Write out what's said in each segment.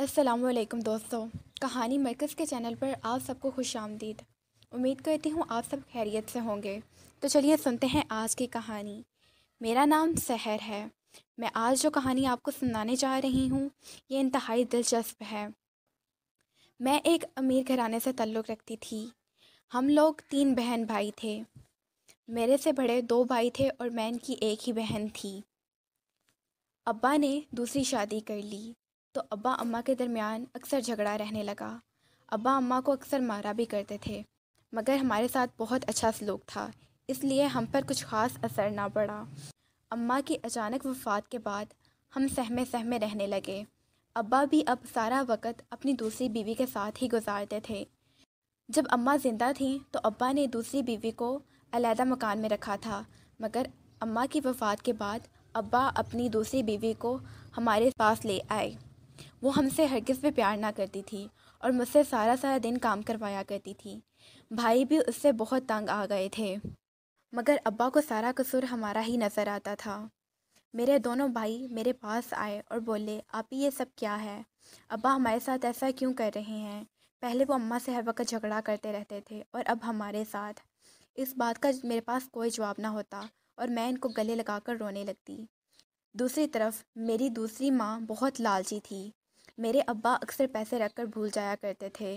असलकम दोस्तों कहानी मरकज़ के चैनल पर आप सबको खुश आमदीद उम्मीद करती हूँ आप सब खैरियत से होंगे तो चलिए सुनते हैं आज की कहानी मेरा नाम सहर है मैं आज जो कहानी आपको सुनाने जा रही हूँ ये इंतहाई दिलचस्प है मैं एक अमीर घराने से ताल्लुक़ रखती थी हम लोग तीन बहन भाई थे मेरे से बड़े दो भाई थे और मैं इनकी एक ही बहन थी अब्बा ने दूसरी शादी कर ली तो अब्बा अम्मा के दरमियान अक्सर झगड़ा रहने लगा अब्बा अम्मा को अक्सर मारा भी करते थे मगर हमारे साथ बहुत अच्छा सलूक था इसलिए हम पर कुछ ख़ास असर ना पड़ा अम्मा की अचानक वफात के बाद हम सहमे सहमे रहने लगे अब्बा भी अब सारा वक्त अपनी दूसरी बीवी के साथ ही गुजारते थे जब अम्मा ज़िंदा थीं तो अब्बा ने दूसरी बीवी को अलहदा मकान में रखा था मगर अम्मा की वफात के बाद अब्बा अपनी दूसरी बीवी को हमारे पास ले आए वो हमसे हर किस पर प्यार ना करती थी और मुझसे सारा सारा दिन काम करवाया करती थी भाई भी उससे बहुत तंग आ गए थे मगर अब्बा को सारा कसूर हमारा ही नज़र आता था मेरे दोनों भाई मेरे पास आए और बोले आप ही ये सब क्या है अब्बा हमारे साथ ऐसा क्यों कर रहे हैं पहले वो अम्मा से हर वक्त झगड़ा करते रहते थे और अब हमारे साथ इस बात का मेरे पास कोई जवाब ना होता और मैं इनको गले लगाकर रोने लगती दूसरी तरफ मेरी दूसरी माँ बहुत लालची थी मेरे अब्बा अक्सर पैसे रख कर भूल जाया करते थे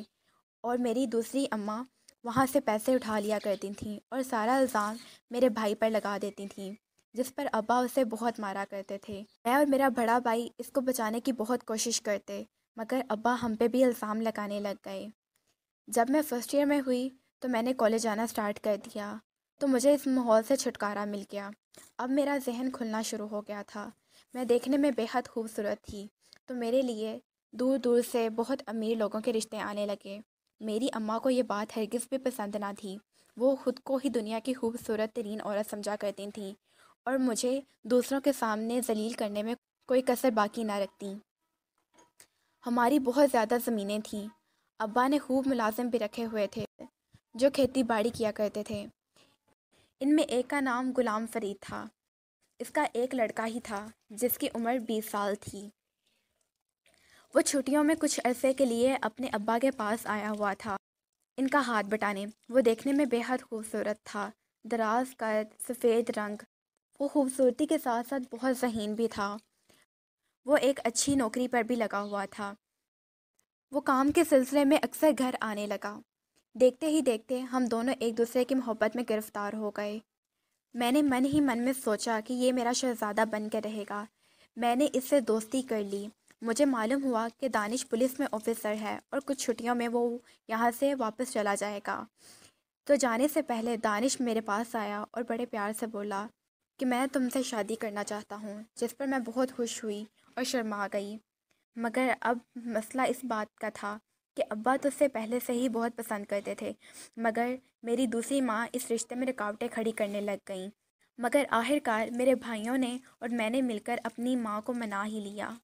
और मेरी दूसरी अम्मा वहाँ से पैसे उठा लिया करती थीं और सारा इल्ज़ाम मेरे भाई पर लगा देती थीं जिस पर अब्बा उसे बहुत मारा करते थे मैं और मेरा बड़ा भाई इसको बचाने की बहुत कोशिश करते मगर अब्बा हम पे भी इल्ज़ाम लगाने लग गए जब मैं फ़र्स्ट ईयर में हुई तो मैंने कॉलेज जाना स्टार्ट कर दिया तो मुझे इस माहौल से छुटकारा मिल गया अब मेरा जहन खुलना शुरू हो गया था मैं देखने में बेहद खूबसूरत थी तो मेरे लिए दूर दूर से बहुत अमीर लोगों के रिश्ते आने लगे मेरी अम्मा को ये बात हरगिज़ भी पसंद ना थी वो ख़ुद को ही दुनिया की खूबसूरत तरीन औरत समझा करती थी और मुझे दूसरों के सामने जलील करने में कोई कसर बाकी ना रखती हमारी बहुत ज़्यादा ज़मीनें थीं अब्बा ने खूब मुलाजिम भी रखे हुए थे जो खेती बाड़ी किया करते थे इनमें एक का नाम गुलाम फरीद था इसका एक लड़का ही था जिसकी उम्र बीस साल थी वो छुट्टियों में कुछ अरसे के लिए अपने अब्बा के पास आया हुआ था इनका हाथ बटाने वो देखने में बेहद खूबसूरत था दराज कद सफ़ेद रंग वो खूबसूरती के साथ साथ बहुत जहीन भी था वो एक अच्छी नौकरी पर भी लगा हुआ था वो काम के सिलसिले में अक्सर घर आने लगा देखते ही देखते हम दोनों एक दूसरे की मोहब्बत में गिरफ्तार हो गए मैंने मन ही मन में सोचा कि ये मेरा शहजादा बन कर रहेगा मैंने इससे दोस्ती कर ली मुझे मालूम हुआ कि दानिश पुलिस में ऑफिसर है और कुछ छुट्टियों में वो यहाँ से वापस चला जाएगा तो जाने से पहले दानिश मेरे पास आया और बड़े प्यार से बोला कि मैं तुमसे शादी करना चाहता हूँ जिस पर मैं बहुत खुश हुई और शर्मा गई मगर अब मसला इस बात का था कि अब्बा तो उससे पहले से ही बहुत पसंद करते थे मगर मेरी दूसरी माँ इस रिश्ते में रुकावटें खड़ी करने लग गईं मगर आखिरकार मेरे भाइयों ने और मैंने मिलकर अपनी माँ को मना ही लिया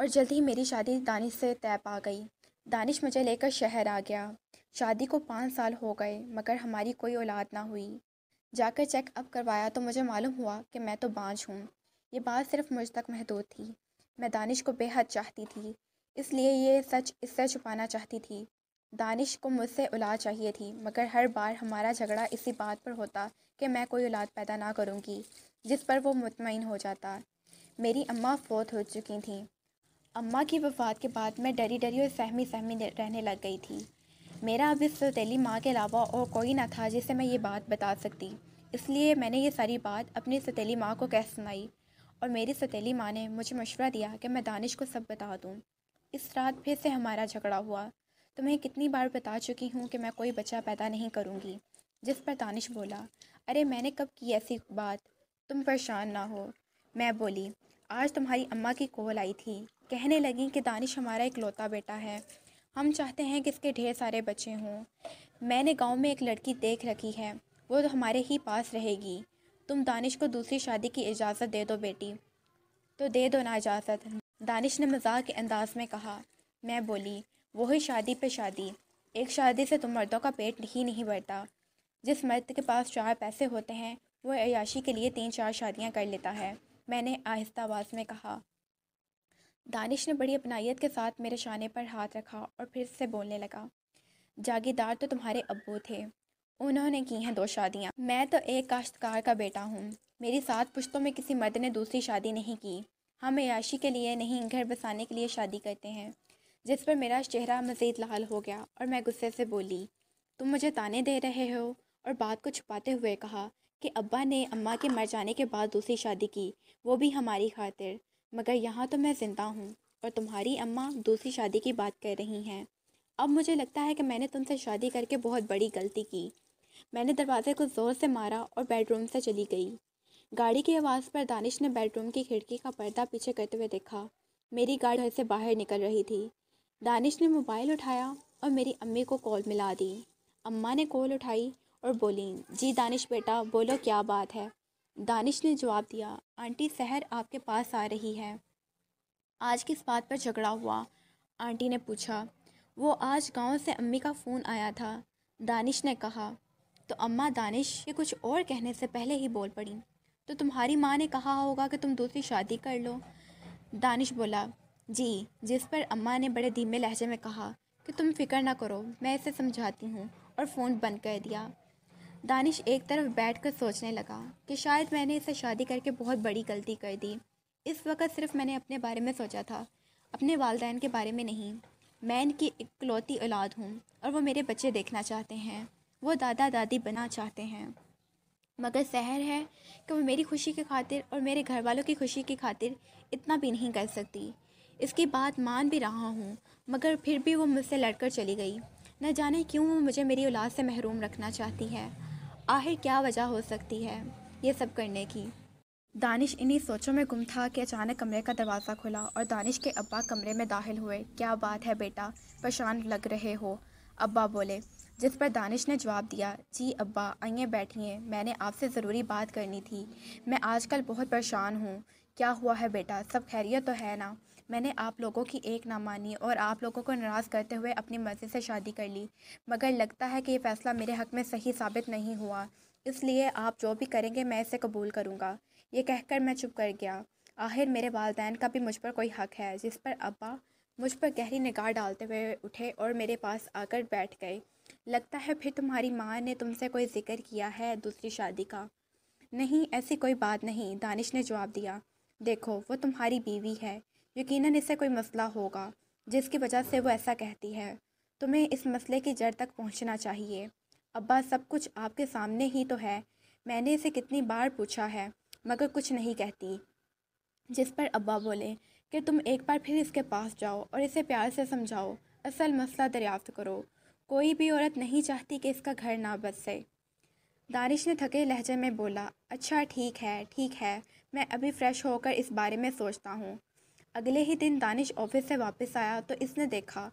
और जल्द ही मेरी शादी दानिश से तय पा गई दानिश मुझे लेकर शहर आ गया शादी को पाँच साल हो गए मगर हमारी कोई औलाद ना हुई जाकर चेकअप करवाया तो मुझे मालूम हुआ कि मैं तो बाँझ हूँ ये बात सिर्फ मुझ तक महदूद थी मैं दानिश को बेहद चाहती थी इसलिए ये सच इससे छुपाना चाहती थी दानिश को मुझसे औलाद चाहिए थी मगर हर बार हमारा झगड़ा इसी बात पर होता कि मैं कोई औलाद पैदा ना करूँगी जिस पर वो मुतमिन हो जाता मेरी अम्मा फौत हो चुकी थीं अम्मा की वफ़ात के बाद मैं डरी डरी और सहमी सहमी रहने लग गई थी मेरा अब इस सौतीली माँ के अलावा और कोई ना था जिसे मैं ये बात बता सकती इसलिए मैंने ये सारी बात अपनी सतीली माँ को कह सुनाई और मेरी सतीली माँ ने मुझे मशवरा दिया कि मैं दानिश को सब बता दूँ इस रात फिर से हमारा झगड़ा हुआ तुम्हें मैं कितनी बार बता चुकी हूँ कि मैं कोई बच्चा पैदा नहीं करूँगी जिस पर दानिश बोला अरे मैंने कब की ऐसी बात तुम परेशान ना हो मैं बोली आज तुम्हारी अम्मा की कॉल आई थी कहने लगी कि दानिश हमारा एक लौता बेटा है हम चाहते हैं कि इसके ढेर सारे बच्चे हों मैंने गांव में एक लड़की देख रखी है वो तो हमारे ही पास रहेगी तुम दानिश को दूसरी शादी की इजाज़त दे दो बेटी तो दे दो ना इजाज़त दानिश ने मजाक के अंदाज में कहा मैं बोली वही शादी पे शादी एक शादी से तो मर्दों का पेट ही नहीं भरता जिस मर्द के पास चार पैसे होते हैं वो अयाशी के लिए तीन चार शादियाँ कर लेता है मैंने आहिस्ता आवाज़ में कहा दानिश ने बड़ी अपनाइत के साथ मेरे शाने पर हाथ रखा और फिर से बोलने लगा जागीरदार तो तुम्हारे अबू थे उन्होंने की हैं दो शादियाँ मैं तो एक काश्तकार का बेटा हूँ मेरी सात पुश्तों में किसी मर्द ने दूसरी शादी नहीं की हम याशी के लिए नहीं घर बसाने के लिए शादी करते हैं जिस पर मेरा चेहरा मज़ीद लाल हो गया और मैं गुस्से से बोली तुम मुझे ताने दे रहे हो और बात को छुपाते हुए कहा कि अब्बा ने अम्मा के मर जाने के बाद दूसरी शादी की वो भी हमारी खातिर मगर यहाँ तो मैं ज़िंदा हूँ और तुम्हारी अम्मा दूसरी शादी की बात कर रही हैं अब मुझे लगता है कि मैंने तुमसे शादी करके बहुत बड़ी गलती की मैंने दरवाज़े को ज़ोर से मारा और बेडरूम से चली गई गाड़ी की आवाज़ पर दानिश ने बेडरूम की खिड़की का पर्दा पीछे करते हुए देखा मेरी गाड़ी घर से बाहर निकल रही थी दानिश ने मोबाइल उठाया और मेरी अम्मी को कॉल मिला दी अम्मा ने कॉल उठाई और बोली जी दानिश बेटा बोलो क्या बात है दानिश ने जवाब दिया आंटी सहर आपके पास आ रही है आज किस बात पर झगड़ा हुआ आंटी ने पूछा वो आज गांव से अम्मी का फ़ोन आया था दानिश ने कहा तो अम्मा दानिश के कुछ और कहने से पहले ही बोल पड़ी तो तुम्हारी माँ ने कहा होगा कि तुम दूसरी शादी कर लो दानिश बोला जी जिस पर अम्मा ने बड़े धीमे लहजे में कहा कि तुम फिक्र ना करो मैं इसे समझाती हूँ और फ़ोन बंद कर दिया दानिश एक तरफ बैठ कर सोचने लगा कि शायद मैंने इसे शादी करके बहुत बड़ी गलती कर दी इस वक्त सिर्फ मैंने अपने बारे में सोचा था अपने वालदेन के बारे में नहीं मैं इनकी इकलौती औलाद हूँ और वो मेरे बच्चे देखना चाहते हैं वो दादा दादी बना चाहते हैं मगर शहर है कि वो मेरी खुशी की खातिर और मेरे घर वालों की खुशी की खातिर इतना भी नहीं कर सकती इसकी बात मान भी रहा हूँ मगर फिर भी वो मुझसे लड़कर चली गई न जाने क्यों वो मुझे मेरी औलाद से महरूम रखना चाहती है आखिर क्या वजह हो सकती है ये सब करने की दानिश इन्हीं सोचों में गुम था कि अचानक कमरे का दरवाज़ा खुला और दानिश के अब्बा कमरे में दाखिल हुए क्या बात है बेटा परेशान लग रहे हो अब्बा बोले जिस पर दानिश ने जवाब दिया जी अब्बा आइए बैठिए मैंने आपसे ज़रूरी बात करनी थी मैं आजकल बहुत परेशान हूँ क्या हुआ है बेटा सब खैरियत तो है ना मैंने आप लोगों की एक ना मानी और आप लोगों को नाराज़ करते हुए अपनी मर्ज़ी से शादी कर ली मगर लगता है कि ये फ़ैसला मेरे हक़ में सही साबित नहीं हुआ इसलिए आप जो भी करेंगे मैं इसे कबूल करूँगा ये कहकर मैं चुप कर गया आखिर मेरे वालदेन का भी मुझ पर कोई हक़ है जिस पर अब्बा मुझ पर गहरी निगाह डालते हुए उठे और मेरे पास आकर बैठ गए लगता है फिर तुम्हारी माँ ने तुमसे कोई जिक्र किया है दूसरी शादी का नहीं ऐसी कोई बात नहीं दानिश ने जवाब दिया देखो वो तुम्हारी बीवी है यकीनन इसे कोई मसला होगा जिसकी वजह से वो ऐसा कहती है तुम्हें इस मसले की जड़ तक पहुंचना चाहिए अब्बा सब कुछ आपके सामने ही तो है मैंने इसे कितनी बार पूछा है मगर कुछ नहीं कहती जिस पर अब्बा बोले कि तुम एक बार फिर इसके पास जाओ और इसे प्यार से समझाओ असल मसला दरियाफ्त करो कोई भी औरत नहीं चाहती कि इसका घर ना बसे दानिश ने थके लहजे में बोला अच्छा ठीक है ठीक है मैं अभी फ़्रेश होकर इस बारे में सोचता हूँ अगले ही दिन दानिश ऑफिस से वापस आया तो इसने देखा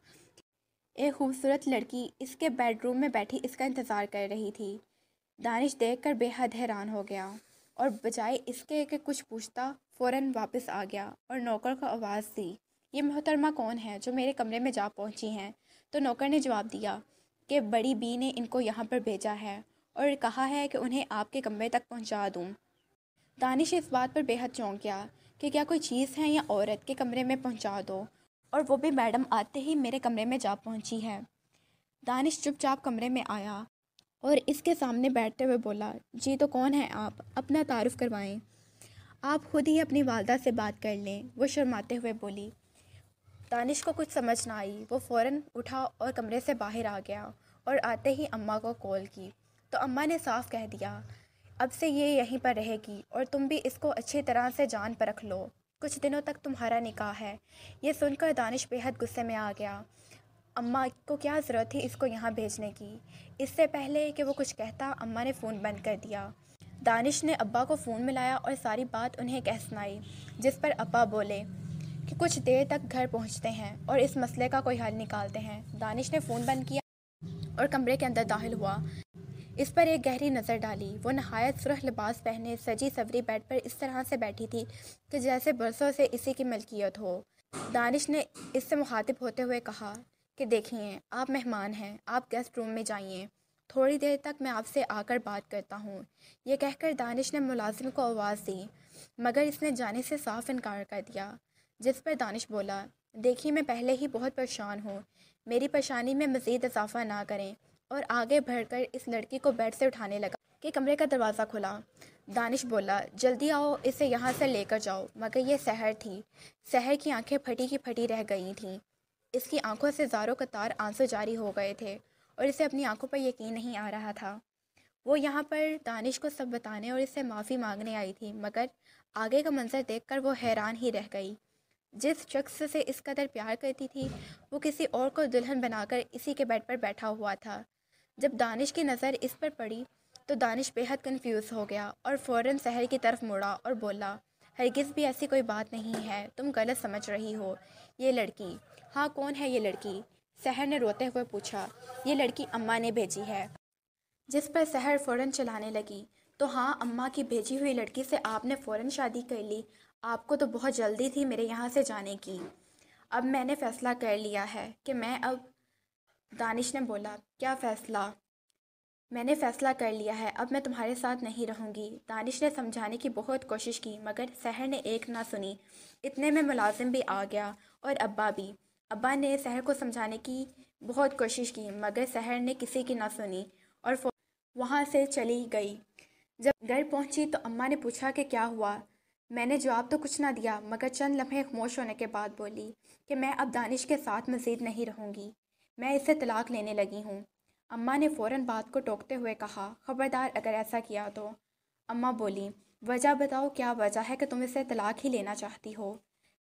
एक खूबसूरत लड़की इसके बेडरूम में बैठी इसका इंतज़ार कर रही थी दानिश देखकर बेहद हैरान हो गया और बजाय इसके के कुछ पूछता फ़ौरन वापस आ गया और नौकर को आवाज़ दी ये मोहतरमा कौन है जो मेरे कमरे में जा पहुंची हैं तो नौकर ने जवाब दिया कि बड़ी बी ने इनको यहाँ पर भेजा है और कहा है कि उन्हें आपके कमरे तक पहुँचा दूँ दानिश इस बात पर बेहद चौंक गया कि क्या कोई चीज़ है या औरत के कमरे में पहुंचा दो और वो भी मैडम आते ही मेरे कमरे में जा पहुंची है दानिश चुपचाप कमरे में आया और इसके सामने बैठते हुए बोला जी तो कौन है आप अपना तारुफ करवाएं आप खुद ही अपनी वालदा से बात कर लें वो शर्माते हुए बोली दानिश को कुछ समझ ना आई वो फ़ौर उठा और कमरे से बाहर आ गया और आते ही अम्मा को कॉल की तो अम्मा ने साफ कह दिया अब से ये यहीं पर रहेगी और तुम भी इसको अच्छी तरह से जान पर रख लो कुछ दिनों तक तुम्हारा निकाह है ये सुनकर दानिश बेहद गुस्से में आ गया अम्मा को क्या ज़रूरत थी इसको यहाँ भेजने की इससे पहले कि वो कुछ कहता अम्मा ने फ़ोन बंद कर दिया दानिश ने अब्बा को फ़ोन मिलाया और सारी बात उन्हें कह सुनाई जिस पर अब्बा बोले कि कुछ देर तक घर पहुँचते हैं और इस मसले का कोई हल निकालते हैं दानिश ने फ़ोन बंद किया और कमरे के अंदर दाखिल हुआ इस पर एक गहरी नज़र डाली वो नहायत सुरह लिबास पहने सजी सवरी बेड पर इस तरह से बैठी थी कि जैसे बरसों से इसी की मलकियत हो दानिश ने इससे मुखातिब होते हुए कहा कि देखिए आप मेहमान हैं आप गेस्ट रूम में जाइए थोड़ी देर तक मैं आपसे आकर बात करता हूँ कह कहकर दानिश ने मुलाजिम को आवाज़ दी मगर इसने जाने से साफ इनकार कर दिया जिस पर दानिश बोला देखिए मैं पहले ही बहुत परेशान हूँ मेरी परेशानी में मज़ीद इजाफ़ा ना करें और आगे बढ़कर इस लड़की को बेड से उठाने लगा कि कमरे का दरवाज़ा खुला दानिश बोला जल्दी आओ इसे यहाँ से लेकर जाओ मगर यह शहर थी शहर की आंखें फटी की फटी रह गई थीं इसकी आंखों से जारों कतार आंसू जारी हो गए थे और इसे अपनी आंखों पर यकीन नहीं आ रहा था वो यहाँ पर दानिश को सब बताने और इससे माफ़ी मांगने आई थी मगर आगे का मंजर देखकर वो हैरान ही रह गई जिस शख्स से इस कदर प्यार करती थी वो किसी और को दुल्हन बनाकर इसी के बेड पर बैठा हुआ था जब दानिश की नज़र इस पर पड़ी तो दानिश बेहद कंफ्यूज हो गया और फ़ौर शहर की तरफ मुड़ा और बोला हरगिज़ भी ऐसी कोई बात नहीं है तुम गलत समझ रही हो ये लड़की हाँ कौन है ये लड़की शहर ने रोते हुए पूछा ये लड़की अम्मा ने भेजी है जिस पर शहर फ़ौरन चलाने लगी तो हाँ अम्मा की भेजी हुई लड़की से आपने फ़ौरन शादी कर ली आपको तो बहुत जल्दी थी मेरे यहाँ से जाने की अब मैंने फ़ैसला कर लिया है कि मैं अब दानिश ने बोला क्या फ़ैसला मैंने फ़ैसला कर लिया है अब मैं तुम्हारे साथ नहीं रहूँगी दानिश ने समझाने की बहुत कोशिश की मगर सहर ने एक ना सुनी इतने में मुलाजिम भी आ गया और अब्बा भी अब्बा ने सहर को समझाने की बहुत कोशिश की मगर सहर ने किसी की ना सुनी और वहाँ से चली गई जब घर पहुँची तो अम्मा ने पूछा कि क्या हुआ मैंने जवाब तो कुछ ना दिया मगर चंद लम्हे खामोश होने के बाद बोली कि मैं अब दानिश के साथ मज़ीद नहीं रहूँगी मैं इसे तलाक लेने लगी हूँ अम्मा ने फ़ौर बात को टोकते हुए कहा ख़बरदार अगर ऐसा किया तो अम्मा बोली वजह बताओ क्या वजह है कि तुम इसे तलाक ही लेना चाहती हो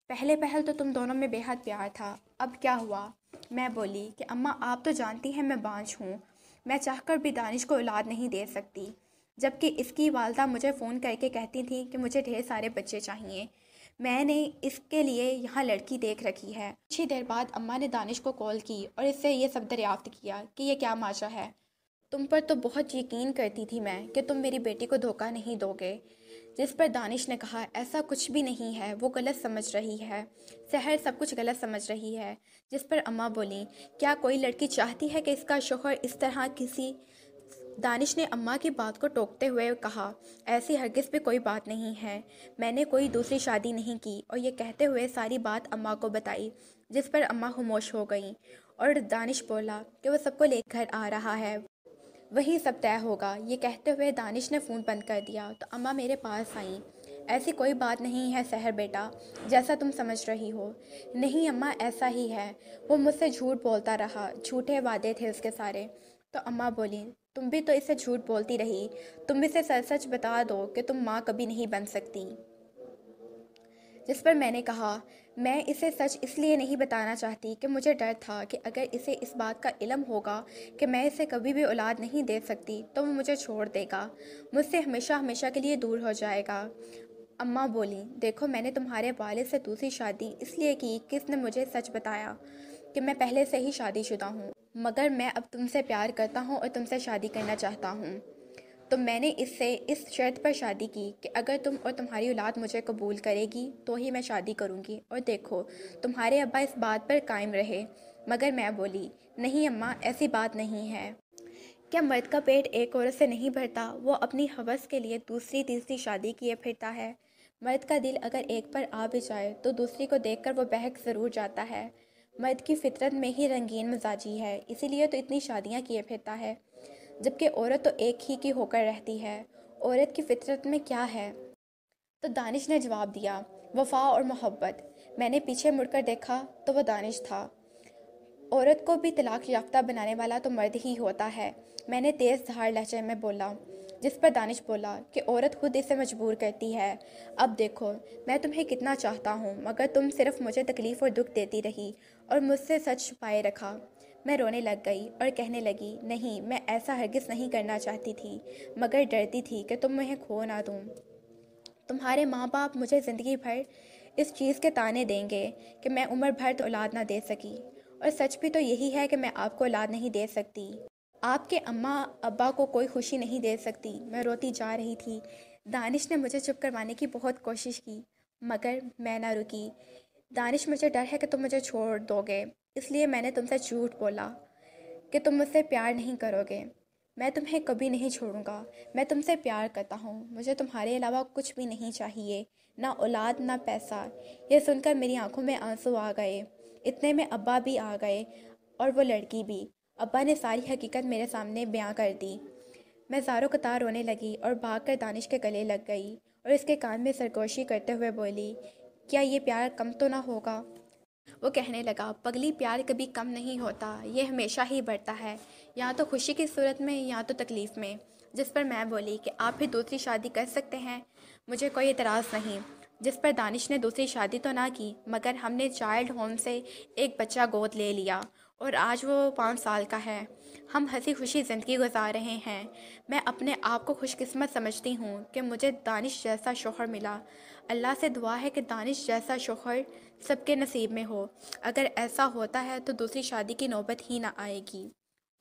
पहले पहल तो तुम दोनों में बेहद प्यार था अब क्या हुआ मैं बोली कि अम्मा आप तो जानती हैं मैं बांझ हूँ मैं चाहकर भी दानिश को औलाद नहीं दे सकती जबकि इसकी वालदा मुझे फ़ोन करके कहती थी कि मुझे ढेर सारे बच्चे चाहिए मैंने इसके लिए यहाँ लड़की देख रखी है कुछ ही देर बाद अम्मा ने दानिश को कॉल की और इससे ये सब दरियाफ्त किया कि यह क्या माशा है तुम पर तो बहुत यकीन करती थी मैं कि तुम मेरी बेटी को धोखा नहीं दोगे जिस पर दानिश ने कहा ऐसा कुछ भी नहीं है वो गलत समझ रही है शहर सब कुछ गलत समझ रही है जिस पर अम्मा बोली क्या कोई लड़की चाहती है कि इसका शोहर इस तरह किसी दानिश ने अम्मा की बात को टोकते हुए कहा ऐसी हरगिज़ पे कोई बात नहीं है मैंने कोई दूसरी शादी नहीं की और ये कहते हुए सारी बात अम्मा को बताई जिस पर अम्मा खामोश हो गईं और दानिश बोला कि वह सबको लेकर आ रहा है वही सब तय होगा ये कहते हुए दानिश ने फ़ोन बंद कर दिया तो अम्मा मेरे पास आईं ऐसी कोई बात नहीं है सहर बेटा जैसा तुम समझ रही हो नहीं अम्मा ऐसा ही है वो मुझसे झूठ बोलता रहा झूठे वादे थे उसके सारे तो अम्मा बोली तुम भी तो इसे झूठ बोलती रही तुम इसे सच सच बता दो कि तुम माँ कभी नहीं बन सकती जिस पर मैंने कहा मैं इसे सच इसलिए नहीं बताना चाहती कि मुझे डर था कि अगर इसे इस बात का इलम होगा कि मैं इसे कभी भी औलाद नहीं दे सकती तो वो मुझे छोड़ देगा मुझसे हमेशा हमेशा के लिए दूर हो जाएगा अम्मा बोली देखो मैंने तुम्हारे वाले से दूसरी शादी इसलिए की किसने मुझे सच बताया कि मैं पहले से ही शादीशुदा हूँ मगर मैं अब तुमसे प्यार करता हूँ और तुमसे शादी करना चाहता हूँ तो मैंने इससे इस शर्त पर शादी की कि अगर तुम और तुम्हारी औलाद मुझे कबूल करेगी तो ही मैं शादी करूँगी और देखो तुम्हारे अब्बा इस बात पर कायम रहे मगर मैं बोली नहीं अम्मा ऐसी बात नहीं है क्या मर्द का पेट एक औरत से नहीं भरता वो अपनी हवस के लिए दूसरी तीसरी शादी किए फिरता है मर्द का दिल अगर एक पर आ भी जाए तो दूसरी को देखकर वो बहक ज़रूर जाता है मर्द की फितरत में ही रंगीन मजाजी है इसीलिए तो इतनी शादियाँ किए फिरता है जबकि औरत तो एक ही की होकर रहती है औरत की फितरत में क्या है तो दानिश ने जवाब दिया वफा और मोहब्बत मैंने पीछे मुड़कर देखा तो वह दानिश था औरत को भी तलाक याफ्ता बनाने वाला तो मर्द ही होता है मैंने तेज़ धार लहजे में बोला जिस पर दानिश बोला कि औरत खुद इसे मजबूर करती है अब देखो मैं तुम्हें कितना चाहता हूँ मगर तुम सिर्फ मुझे तकलीफ़ और दुख देती रही और मुझसे सच छुपाए रखा मैं रोने लग गई और कहने लगी नहीं मैं ऐसा हरगिज़ नहीं करना चाहती थी मगर डरती थी कि तुम मुझे खो ना दूँ तुम्हारे माँ बाप मुझे ज़िंदगी भर इस चीज़ के ताने देंगे कि मैं उम्र भर तो औलाद ना दे सकी और सच भी तो यही है कि मैं आपको औलाद नहीं दे सकती आपके अम्मा अब्बा को कोई खुशी नहीं दे सकती मैं रोती जा रही थी दानिश ने मुझे चुप करवाने की बहुत कोशिश की मगर मैं ना रुकी दानिश मुझे डर है कि तुम मुझे छोड़ दोगे इसलिए मैंने तुमसे झूठ बोला कि तुम मुझसे प्यार नहीं करोगे मैं तुम्हें कभी नहीं छोड़ूंगा मैं तुमसे प्यार करता हूँ मुझे तुम्हारे अलावा कुछ भी नहीं चाहिए ना औलाद ना पैसा यह सुनकर मेरी आंखों में आंसू आ गए इतने में अब्बा भी आ गए और वो लड़की भी अब्बा ने सारी हकीकत मेरे सामने बयां कर दी मैं जारों कतार रोने लगी और भाग कर दानिश के गले लग गई और इसके कान में सरगोशी करते हुए बोली क्या ये प्यार कम तो ना होगा वो कहने लगा पगली प्यार कभी कम नहीं होता ये हमेशा ही बढ़ता है या तो खुशी की सूरत में या तो तकलीफ़ में जिस पर मैं बोली कि आप भी दूसरी शादी कर सकते हैं मुझे कोई इतराज़ नहीं जिस पर दानिश ने दूसरी शादी तो ना की मगर हमने चाइल्ड होम से एक बच्चा गोद ले लिया और आज वो पाँच साल का है हम हंसी खुशी ज़िंदगी गुजार रहे हैं मैं अपने आप को खुशकिस्मत समझती हूँ कि मुझे दानिश जैसा शोहर मिला अल्लाह से दुआ है कि दानिश जैसा शोहर सबके नसीब में हो अगर ऐसा होता है तो दूसरी शादी की नौबत ही ना आएगी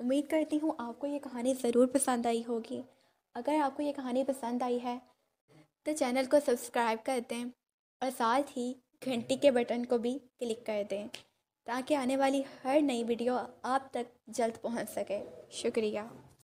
उम्मीद करती हूँ आपको ये कहानी ज़रूर पसंद आई होगी अगर आपको ये कहानी पसंद आई है तो चैनल को सब्सक्राइब कर दें और साथ ही घंटी के बटन को भी क्लिक कर दें ताकि आने वाली हर नई वीडियो आप तक जल्द पहुंच सके शुक्रिया